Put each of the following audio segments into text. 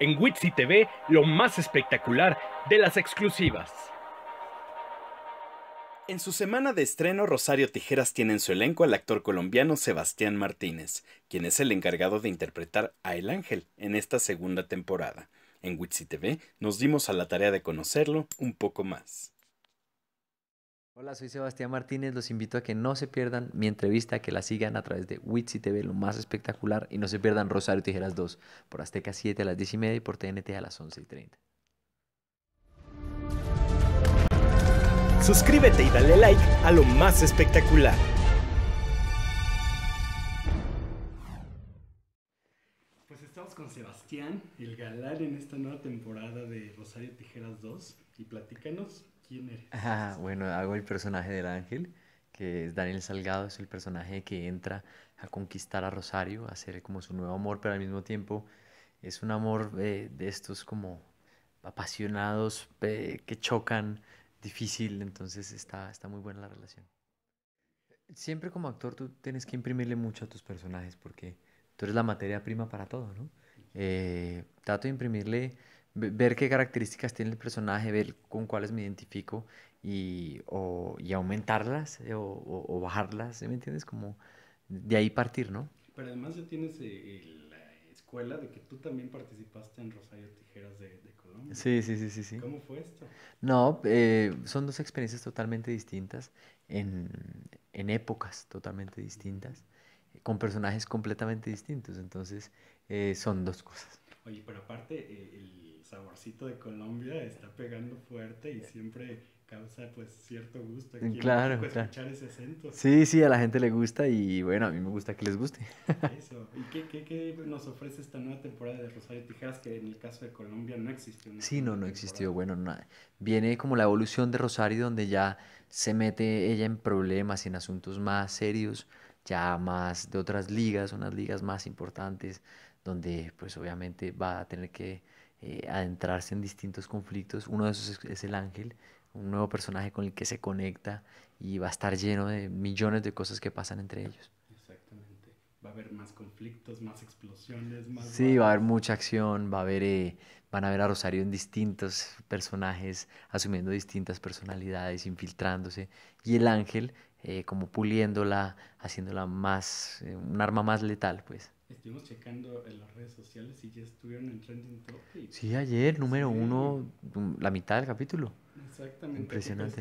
En Witsi TV, lo más espectacular de las exclusivas. En su semana de estreno, Rosario Tijeras tiene en su elenco al actor colombiano Sebastián Martínez, quien es el encargado de interpretar a El Ángel en esta segunda temporada. En Witsi TV nos dimos a la tarea de conocerlo un poco más. Hola, soy Sebastián Martínez. Los invito a que no se pierdan mi entrevista, que la sigan a través de Witsi TV, lo más espectacular. Y no se pierdan Rosario Tijeras 2 por Azteca 7 a las 10 y media y por TNT a las 11 y 30. Suscríbete y dale like a lo más espectacular. Pues estamos con Sebastián, el galán en esta nueva temporada de Rosario Tijeras 2. Y platícanos Ah, bueno, hago el personaje del ángel, que es Daniel Salgado, es el personaje que entra a conquistar a Rosario, a ser como su nuevo amor, pero al mismo tiempo es un amor eh, de estos como apasionados que chocan difícil, entonces está, está muy buena la relación. Siempre como actor tú tienes que imprimirle mucho a tus personajes porque tú eres la materia prima para todo, ¿no? Eh, trato de imprimirle ver qué características tiene el personaje, ver con cuáles me identifico y, aumentarlas eh, o, bajarlas, ¿me entiendes? Como de ahí partir, ¿no? Pero además ya tienes eh, la escuela de que tú también participaste en Rosario Tijeras de, de Colombia. Sí, sí, sí, sí, ¿Cómo fue esto? No, eh, son dos experiencias totalmente distintas, en, épocas totalmente distintas, con personajes completamente distintos, entonces son dos cosas. Oye, pero aparte eh, el saborcito de Colombia está pegando fuerte y siempre causa pues cierto gusto aquí claro, escuchar ese acento. Sí, sí, a la gente le gusta y bueno, a mí me gusta que les guste. Eso. ¿Y qué, qué, qué nos ofrece esta nueva temporada de Rosario Tijeras que en el caso de Colombia no existió? Sí, no, no existió. Bueno, viene como la evolución de Rosario donde ya se mete ella en problemas, y en asuntos más serios ya más de otras ligas, unas ligas más importantes, donde pues obviamente va a tener que eh, adentrarse en distintos conflictos. Uno de esos es, el ángel, un nuevo personaje con el que se conecta y va a estar lleno de millones de cosas que pasan entre ellos. Exactamente. Va a haber más conflictos, más explosiones, más... Sí, va a haber mucha acción, va a haber eh, van a ver a Rosario en distintos personajes, asumiendo distintas personalidades, infiltrándose, y el ángel eh, como puliéndola, haciéndola más, eh, un arma más letal, pues. Estuvimos checando en las redes sociales y ya estuvieron en Trending Topic. Sí, ayer, número uno, mm, la mitad del capítulo. Exactamente. Impresionante.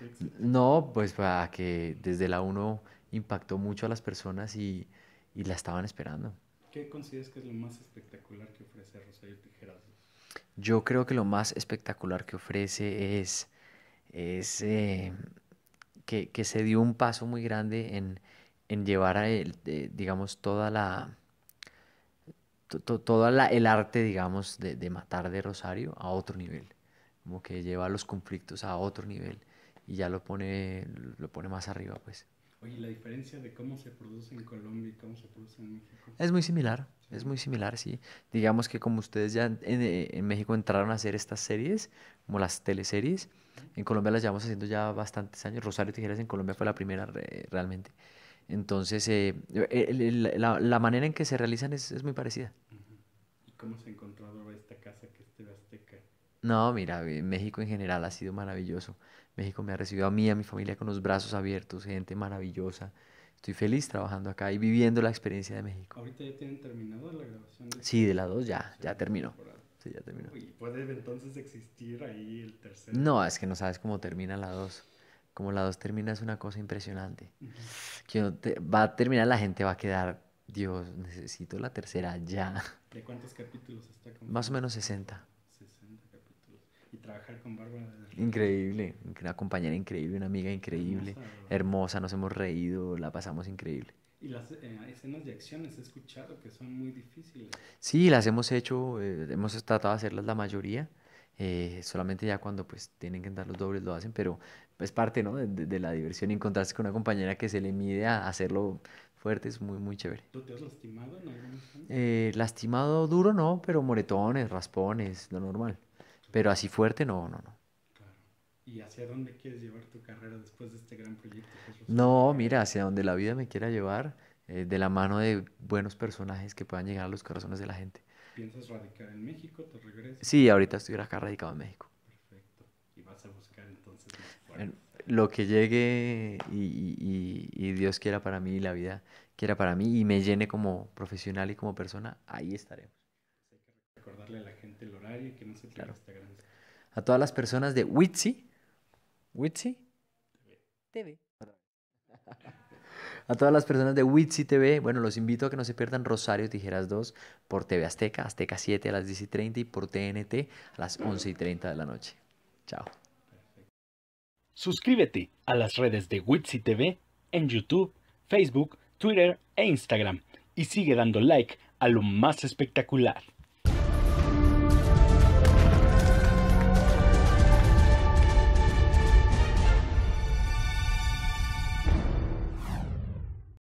Este no, pues para que desde la uno impactó mucho a las personas y, y la estaban esperando. ¿Qué consideras que es lo más espectacular que ofrece Rosario Tijeras? Yo creo que lo más espectacular que ofrece es, es eh, que, se dio un paso muy grande en, llevar, a el, digamos, toda la, toda el arte, digamos, de, de, matar de Rosario a otro nivel. Como que lleva los conflictos a otro nivel y ya lo pone, lo pone más arriba, pues. Oye, la diferencia de cómo se produce en Colombia y cómo se produce en México. Es muy similar, es muy similar, sí. Digamos que como ustedes ya en, México entraron a hacer estas series, como las teleseries, en Colombia las llevamos haciendo ya bastantes años. Rosario Tijeras en Colombia fue la primera realmente. Entonces, eh, eh, la, manera en que se realizan es, muy parecida. ¿Y cómo se encontrado esta casa que es Azteca? No, mira, México en general ha sido maravilloso. México me ha recibido a mí, a mi familia con los brazos abiertos, gente maravillosa. Estoy feliz trabajando acá y viviendo la experiencia de México. ¿Ahorita ya tienen terminado la grabación? Sí, de la 2 ya, ya terminó. Sí, ya terminó. ¿Y puede entonces existir ahí el tercer? No, es que no sabes cómo termina la 2. Como la 2 termina es una cosa impresionante. va a terminar, la gente va a quedar, Dios, necesito la tercera ya. ¿De cuántos capítulos está? Más o menos 60. 60 capítulos. ¿Y trabajar con Bárbara Increíble, una compañera increíble, una amiga increíble, hermosa, nos hemos reído, la pasamos increíble. Y las eh, escenas de acciones he escuchado que son muy difíciles. Sí, las hemos hecho, eh, hemos tratado de hacerlas la mayoría. Eh, solamente ya cuando pues tienen que andar los dobles lo hacen, pero es parte ¿no? de, la diversión encontrarse con una compañera que se le mide a hacerlo fuerte es muy, muy chévere. ¿Tú te has lastimado? lastimado duro no, pero moretones, raspones, lo normal. Pero así fuerte no, no, no. ¿Y hacia dónde quieres llevar tu carrera después de este gran proyecto? No, mira, hacia donde la vida me quiera llevar, eh, de la mano de buenos personajes que puedan llegar a los corazones de la gente. ¿Piensas radicar en México? ¿Te regresas? Sí, ahorita estoy acá radicado en México. Perfecto. ¿Y vas a buscar entonces? Lo que llegue y, y, y, Dios quiera para mí, y la vida quiera para mí y me llene como profesional y como persona, ahí estaremos. Pues hay que recordarle a la gente el horario y que no se pierda claro. esta gran... A todas las personas de Witsi, Witsi TV. A todas las personas de Witsi TV, bueno, los invito a que no se pierdan Rosario Tijeras 2 por TV Azteca, Azteca 7 a las 10 y 30 y por TNT a las 11 y 30 de la noche. Chao. Suscríbete a las redes de Witsi TV en YouTube, Facebook, Twitter e Instagram y sigue dando like a lo más espectacular.